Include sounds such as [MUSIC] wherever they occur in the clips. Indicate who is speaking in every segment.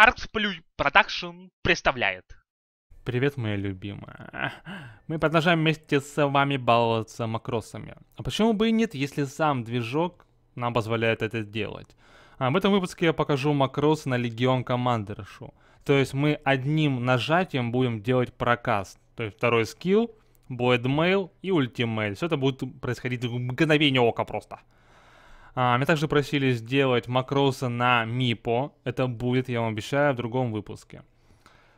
Speaker 1: Artsplay Production представляет. Привет, моя любимая. Мы продолжаем вместе с вами баловаться макросами. А почему бы и нет, если сам движок нам позволяет это делать? А в этом выпуске я покажу макрос на Легион Командершу. То есть мы одним нажатием будем делать прокаст. То есть второй скилл, Bloodmail и ультимейл. Все это будет происходить в мгновение ока просто. А, меня также просили сделать макросы на Мипо. Это будет, я вам обещаю, в другом выпуске.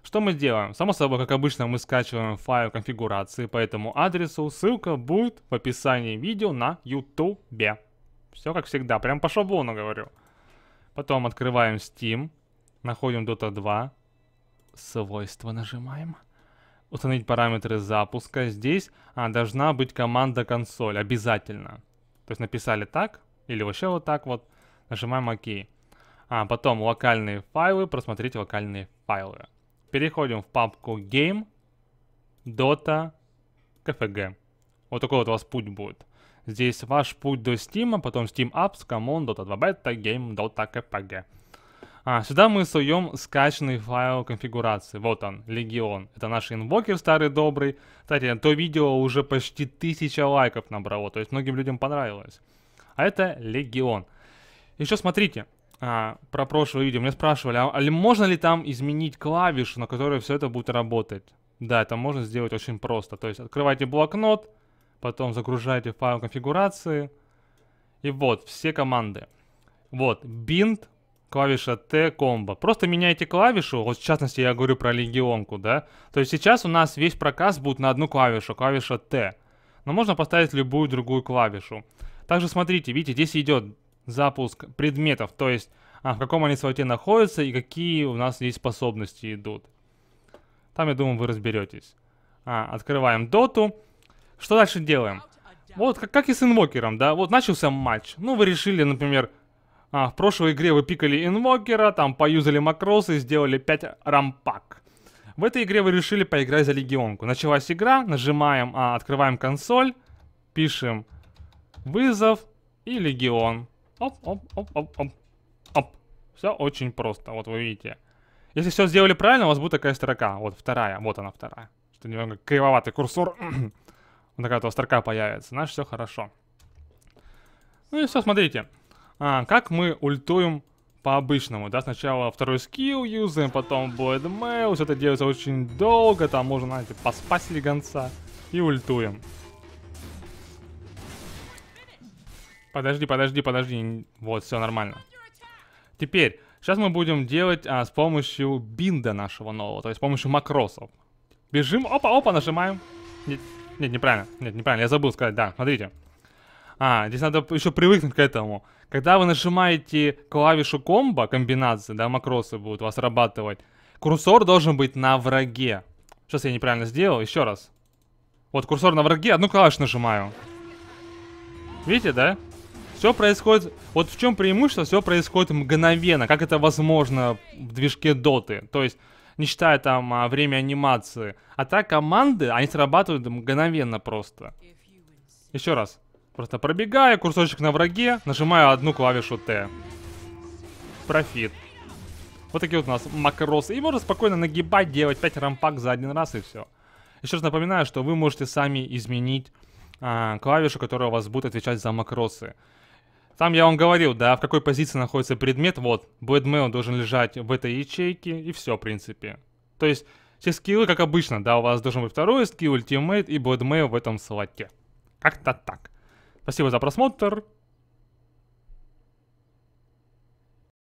Speaker 1: Что мы делаем? Само собой, как обычно, мы скачиваем файл конфигурации по этому адресу. Ссылка будет в описании видео на YouTube. Все как всегда, прям по шаблону говорю. Потом открываем Steam, находим Dota 2, свойства нажимаем. Установить параметры запуска. Здесь а, должна быть команда консоль, обязательно. То есть написали так, или вообще вот так вот. Нажимаем ОК. А потом локальные файлы, просмотреть локальные файлы. Переходим в папку Game, Dota, KFG. Вот такой вот у вас путь будет. Здесь ваш путь до Steam, а потом Steam Apps, Common, Dota 2 Beta, Game, Dota, KPG. А, сюда мы суем скачанный файл конфигурации. Вот он, Легион. Это наш инвокер старый добрый. Кстати, то видео уже почти тысяча лайков набрало, то есть многим людям понравилось. А это Легион. Еще смотрите, а, про прошлое видео, меня спрашивали, а, а можно ли там изменить клавишу, на которой все это будет работать? Да, это можно сделать очень просто. То есть открывайте блокнот, потом загружаете файл конфигурации, и вот, все команды. Вот, bind, клавиша T, комбо. Просто меняйте клавишу, вот в частности я говорю про легионку, да. То есть сейчас у нас весь проказ будет на одну клавишу, клавиша T. Но можно поставить любую другую клавишу. Также смотрите, видите, здесь идет запуск предметов, то есть а, в каком они слоте находятся и какие у нас здесь способности идут. Там, я думаю, вы разберетесь. А, открываем доту. Что дальше делаем? Вот как, как и с инвокером, да? Вот начался матч. Ну, вы решили, например, а, в прошлой игре вы пикали инвокера, там поюзали макросы, и сделали 5 рампак. В этой игре вы решили поиграть за легионку. Началась игра, нажимаем, а, открываем консоль, пишем Вызов и легион. Оп, оп, оп, оп, оп. Оп. Все очень просто, вот вы видите. Если все сделали правильно, у вас будет такая строка. Вот вторая, вот она вторая. Что немного кривоватый курсор. [CLEARS THROAT] вот такая вот строка появится. Значит, все хорошо. Ну и все, смотрите. А, как мы ультуем по-обычному, да? Сначала второй скилл юзаем, потом будет мейл. Все это делается очень долго. Там можно, знаете, поспать легонца. И ультуем. Подожди, подожди, подожди. Вот, все нормально. Теперь, сейчас мы будем делать а, с помощью бинда нашего нового, то есть с помощью макросов. Бежим, опа-опа, нажимаем. Нет, нет, неправильно, нет, неправильно, я забыл сказать, да, смотрите. А, здесь надо еще привыкнуть к этому. Когда вы нажимаете клавишу комбо, комбинации, да, макросы будут вас срабатывать, курсор должен быть на враге. Сейчас я неправильно сделал, еще раз. Вот курсор на враге, одну клавишу нажимаю. Видите, да? Все происходит... Вот в чем преимущество, все происходит мгновенно, как это возможно в движке доты. То есть, не считая там а, время анимации. А так команды, они срабатывают мгновенно просто. Еще раз. Просто пробегаю, курсорчик на враге, нажимаю одну клавишу Т. Профит. Вот такие вот у нас макросы. И можно спокойно нагибать, делать 5 рампак за один раз и все. Еще раз напоминаю, что вы можете сами изменить а, клавишу, которая у вас будет отвечать за макросы. Там я вам говорил, да, в какой позиции находится предмет, вот, Блэдмейл должен лежать в этой ячейке, и все, в принципе. То есть, все скиллы, как обычно, да, у вас должен быть второй скилл, ультимейт и Блэдмейл в этом слоте. Как-то так. Спасибо за просмотр.